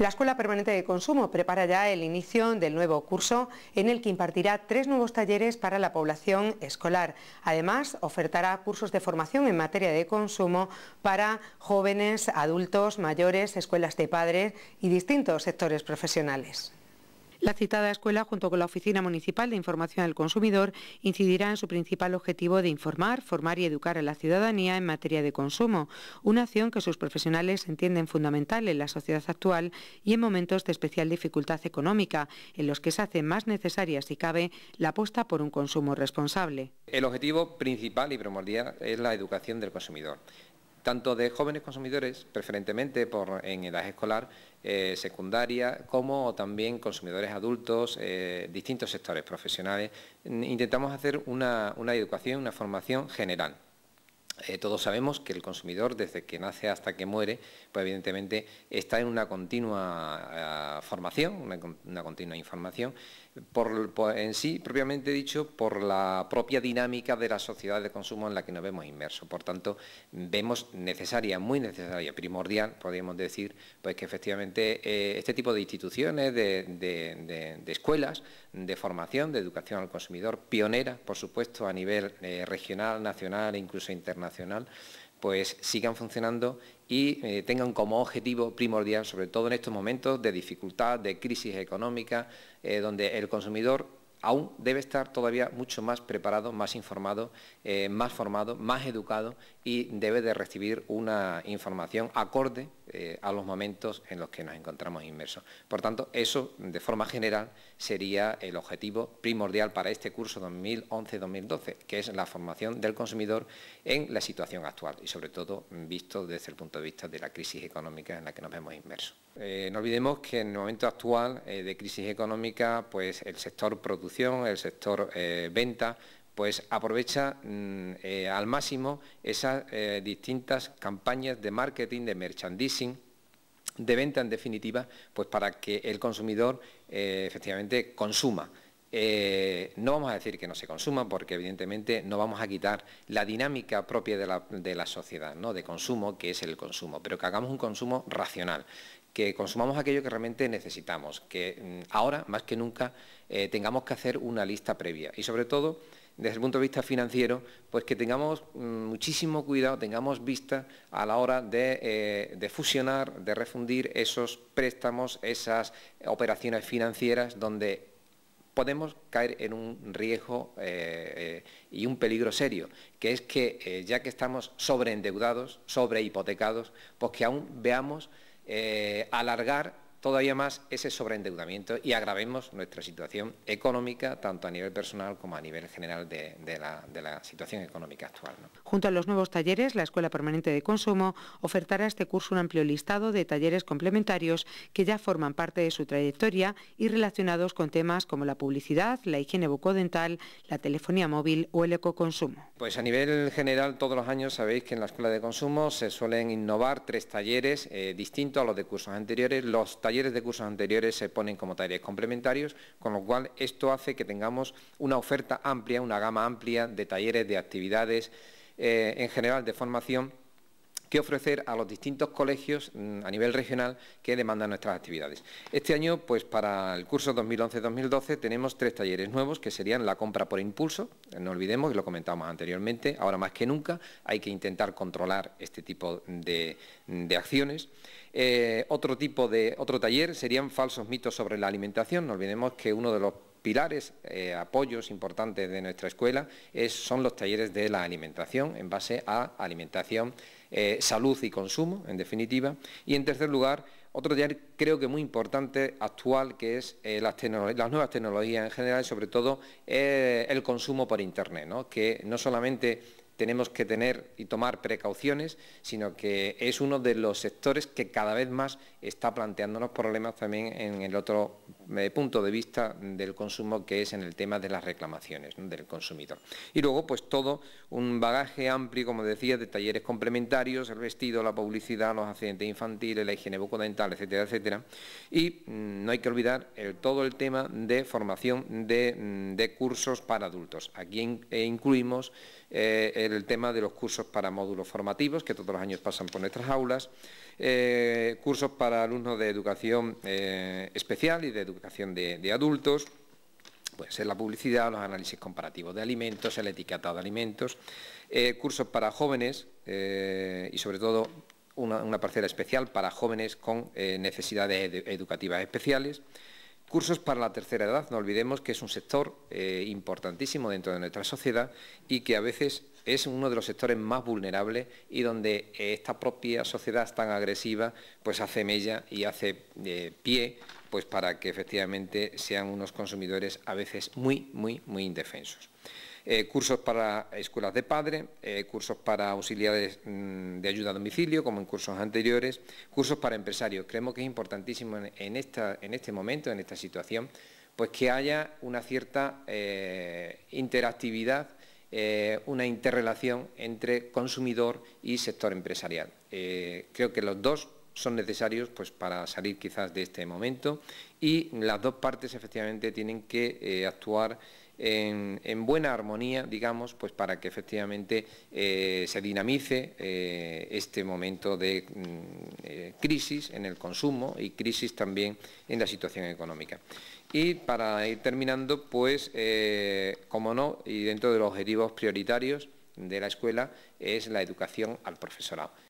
La Escuela Permanente de Consumo prepara ya el inicio del nuevo curso en el que impartirá tres nuevos talleres para la población escolar. Además, ofertará cursos de formación en materia de consumo para jóvenes, adultos, mayores, escuelas de padres y distintos sectores profesionales. La citada escuela, junto con la Oficina Municipal de Información al Consumidor, incidirá en su principal objetivo de informar, formar y educar a la ciudadanía en materia de consumo, una acción que sus profesionales entienden fundamental en la sociedad actual y en momentos de especial dificultad económica, en los que se hace más necesaria, si cabe, la apuesta por un consumo responsable. El objetivo principal y primordial es la educación del consumidor tanto de jóvenes consumidores, preferentemente en edad escolar, eh, secundaria, como también consumidores adultos, eh, distintos sectores profesionales. Intentamos hacer una educación, una formación general. Eh, todos sabemos que el consumidor, desde que nace hasta que muere, pues evidentemente está en una continua ah, formación, una, continua información, por, en sí, propiamente dicho, por la propia dinámica de la sociedad de consumo en la que nos vemos inmersos. Por tanto, vemos necesaria, muy necesaria, primordial, podríamos decir, pues que efectivamente eh, este tipo de instituciones, de, escuelas, de formación, de educación al consumidor, pionera, por supuesto, a nivel eh, regional, nacional e incluso internacional, pues sigan funcionando y eh, tengan como objetivo primordial, sobre todo en estos momentos de dificultad, de crisis económica, eh, donde el consumidor aún debe estar todavía mucho más preparado, más informado, eh, más formado, más educado y debe de recibir una información acorde eh, a los momentos en los que nos encontramos inmersos. Por tanto, eso de forma general sería el objetivo primordial para este curso 2011-2012, que es la formación del consumidor en la situación actual y sobre todo visto desde el punto de vista de la crisis económica en la que nos vemos inmersos. Eh, no olvidemos que en el momento actual de crisis económica, pues el sector productivo el sector eh, venta, pues aprovecha mm, eh, al máximo esas eh, distintas campañas de marketing, de merchandising, de venta en definitiva, pues para que el consumidor efectivamente consuma. Eh, no vamos a decir que no se consuma porque evidentemente no vamos a quitar la dinámica propia de la, sociedad, ¿no? de consumo, que es el consumo, pero que hagamos un consumo racional, que consumamos aquello que realmente necesitamos, que mm, ahora más que nunca eh, tengamos que hacer una lista previa y sobre todo desde el punto de vista financiero, pues que tengamos mm, muchísimo cuidado, tengamos vista a la hora eh, de, fusionar, de refundir esos préstamos, esas operaciones financieras donde podemos caer en un riesgo eh, eh, y un peligro serio, que es que eh, ya que estamos sobreendeudados, sobrehipotecados, pues que aún veamos alargar todavía más ese sobreendeudamiento y agravemos nuestra situación económica, tanto a nivel personal como a nivel general de, la, situación económica actual. Junto a los nuevos talleres, la Escuela Permanente de Consumo ofertará a este curso un amplio listado de talleres complementarios que ya forman parte de su trayectoria y relacionados con temas como la publicidad, la higiene bucodental, la telefonía móvil o el ecoconsumo. Pues a nivel general, todos los años sabéis que en la Escuela de Consumo se suelen innovar tres talleres eh, distintos a los de cursos anteriores talleres de cursos anteriores se ponen como talleres complementarios, con lo cual esto hace que tengamos una oferta amplia, una gama amplia de talleres, de actividades, eh, en general de formación que ofrecer a los distintos colegios mm, a nivel regional que demandan nuestras actividades. Este año, pues para el curso 2011-2012 tenemos tres talleres nuevos que serían la compra por impulso, no olvidemos, que lo comentábamos anteriormente, ahora más que nunca hay que intentar controlar este tipo de, acciones. Eh, otro tipo de otro taller serían falsos mitos sobre la alimentación. No olvidemos que uno de los pilares, eh, apoyos importantes de nuestra escuela son los talleres de la alimentación en base a alimentación eh, salud y consumo, en definitiva. Y en tercer lugar, otro taller creo que muy importante actual, que es eh, las, nuevas tecnologías en general y sobre todo eh, el consumo por Internet, que no solamente tenemos que tener y tomar precauciones, sino que es uno de los sectores que cada vez más está planteándonos problemas también en el otro eh, punto de vista del consumo, que es en el tema de las reclamaciones del consumidor. Y luego, pues todo un bagaje amplio, como decía, de talleres complementarios, el vestido, la publicidad, los accidentes infantiles, la higiene bucodental, etcétera, etcétera. Y mm, no hay que olvidar todo el tema de formación de, mm, cursos para adultos. Aquí eh, incluimos eh, el el tema de los cursos para módulos formativos, que todos los años pasan por nuestras aulas, eh, cursos para alumnos de educación eh, especial y de educación de, adultos, pues ser la publicidad, los análisis comparativos de alimentos, el etiquetado de alimentos, eh, cursos para jóvenes y sobre todo una, parcela especial para jóvenes con necesidades educativas especiales, cursos para la tercera edad, no olvidemos que es un sector importantísimo dentro de nuestra sociedad y que a veces es uno de los sectores más vulnerables y donde eh, esta propia sociedad tan agresiva pues hace mella y hace eh, pie pues para que efectivamente sean unos consumidores a veces muy, muy, muy indefensos. Eh, cursos para escuelas de padre, cursos para auxiliares mm, de ayuda a domicilio, como en cursos anteriores, cursos para empresarios. Creemos que es importantísimo en, este momento, en esta situación, pues que haya una cierta interactividad eh, una interrelación entre consumidor y sector empresarial. Eh, creo que los dos son necesarios pues, para salir quizás de este momento y las dos partes efectivamente tienen que eh, actuar en, buena armonía, digamos, pues, para que efectivamente eh, se dinamice eh, este momento de mm, crisis en el consumo y crisis también en la situación económica. Y para ir terminando, pues, como no, y dentro de los objetivos prioritarios de la escuela es la educación al profesorado.